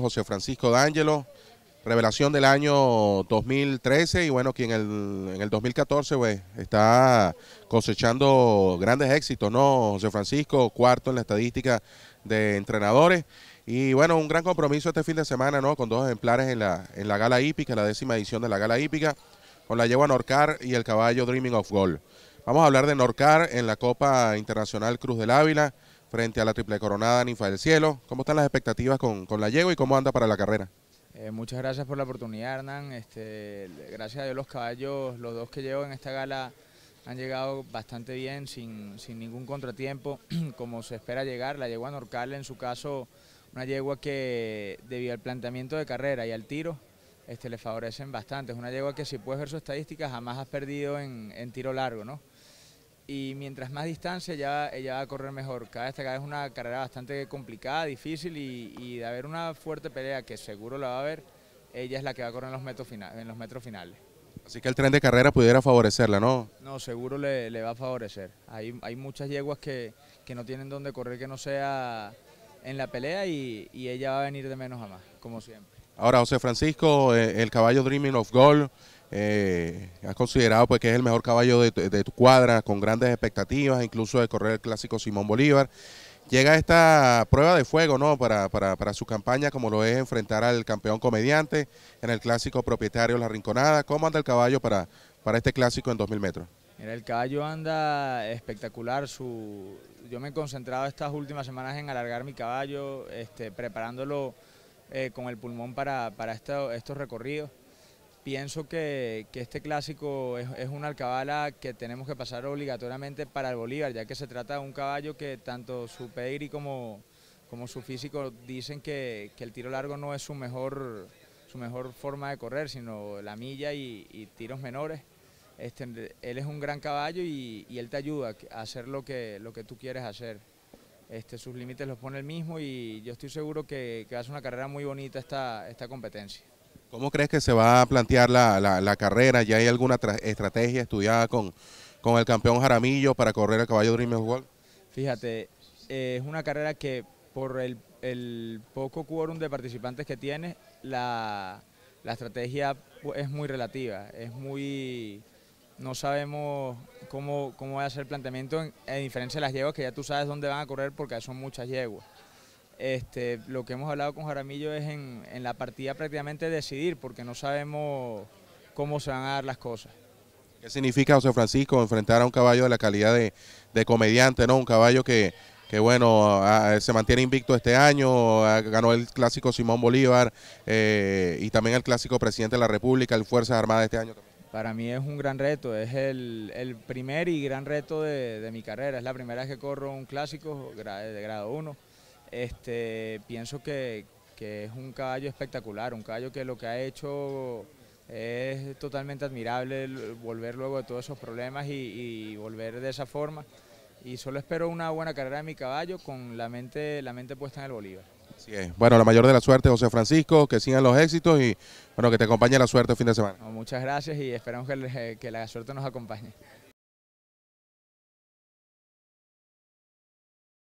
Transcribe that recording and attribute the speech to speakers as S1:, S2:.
S1: José Francisco D'Angelo, revelación del año 2013 y bueno, que en, el, 2014 pues, está cosechando grandes éxitos, ¿no? José Francisco, cuarto en la estadística de entrenadores. Y bueno, un gran compromiso este fin de semana, ¿no? Con dos ejemplares en la, en la Gala Hípica, la décima edición de la Gala Hípica, con la yegua Norcar y el caballo Dreaming of Gold. Vamos a hablar de Norcar en la Copa Internacional Cruz del Ávila frente a la triple coronada Ninfa del Cielo. ¿Cómo están las expectativas con, la yegua y cómo anda para la carrera?
S2: Eh, muchas gracias por la oportunidad, Hernán. Este, gracias a Dios los caballos, los dos que llevo en esta gala han llegado bastante bien, sin, ningún contratiempo, como se espera llegar. La yegua Norcal, en su caso, una yegua que debido al planteamiento de carrera y al tiro, este, le favorecen bastante. Es una yegua que si puedes ver su estadística, jamás has perdido en, en tiro largo, ¿no? y mientras más distancia ya ella va a correr mejor. Cada cada es una carrera bastante complicada, difícil y, de haber una fuerte pelea que seguro la va a haber, ella es la que va a correr en los metros, en los metros finales. Así que el tren
S1: de carrera pudiera favorecerla, ¿no?
S2: No, seguro le, va a favorecer. Hay, hay muchas yeguas que, no tienen donde correr que no sea en la pelea y ella va a venir de menos a más, como siempre.
S1: Ahora, José Francisco, eh, el caballo Dreaming of Gold, eh, has considerado pues, que es el mejor caballo de, tu cuadra, con grandes expectativas, incluso de correr el clásico Simón Bolívar. Llega esta prueba de fuego ¿no? para, su campaña, como lo es enfrentar al campeón comediante en el clásico propietario La Rinconada. ¿Cómo anda el caballo para, para este clásico en 2.000 metros?
S2: el caballo anda espectacular. Su, yo me he concentrado estas últimas semanas en alargar mi caballo, este, preparándolo eh, con el pulmón para, estos recorridos. Pienso que, este clásico es, un una alcabala que tenemos que pasar obligatoriamente para el Bolívar, ya que se trata de un caballo que tanto su pedigree como, como su físico dicen que, el tiro largo no es su mejor, su mejor forma de correr, sino la milla y, tiros menores. Este, él es un gran caballo y, él te ayuda a hacer lo lo que tú quieres hacer. Este, sus límites los pone el mismo y yo estoy seguro que, va a ser una carrera muy bonita esta, esta competencia.
S1: ¿Cómo crees que se va a plantear la, carrera? ¿Ya hay alguna estrategia estudiada con, con el campeón Jaramillo para correr el caballo Dream World?
S2: Fíjate, eh, es una carrera que por el, poco quórum de participantes que tiene, la, la estrategia es muy relativa, es muy no sabemos cómo, cómo va a ser el planteamiento, en, a diferencia de las yeguas que ya tú sabes dónde van a correr porque son muchas yeguas. Este, lo que hemos hablado con Jaramillo es en, la partida prácticamente decidir porque no sabemos cómo se van a dar las cosas. ¿Qué
S1: significa José Francisco enfrentar a un caballo de la calidad de, comediante, ¿no? Un caballo que, bueno, se mantiene invicto este año, ganó el clásico Simón Bolívar eh, y también el clásico presidente de la República, el Fuerzas Armadas este año también
S2: para mí es un gran reto, es el, primer y gran reto de, mi carrera, es la primera vez que corro un clásico de grado 1. Este, pienso que, es un caballo espectacular, un caballo que lo que ha hecho es totalmente admirable volver luego de todos esos problemas y, y volver de esa forma. Y solo espero una buena carrera de mi caballo con la mente, la mente puesta en el Bolívar. Bueno, la mayor de la
S1: suerte, José Francisco, que sigan los éxitos y bueno, que te acompañe la suerte el fin de semana.
S2: muchas gracias y esperamos que eh, la suerte nos acompañe.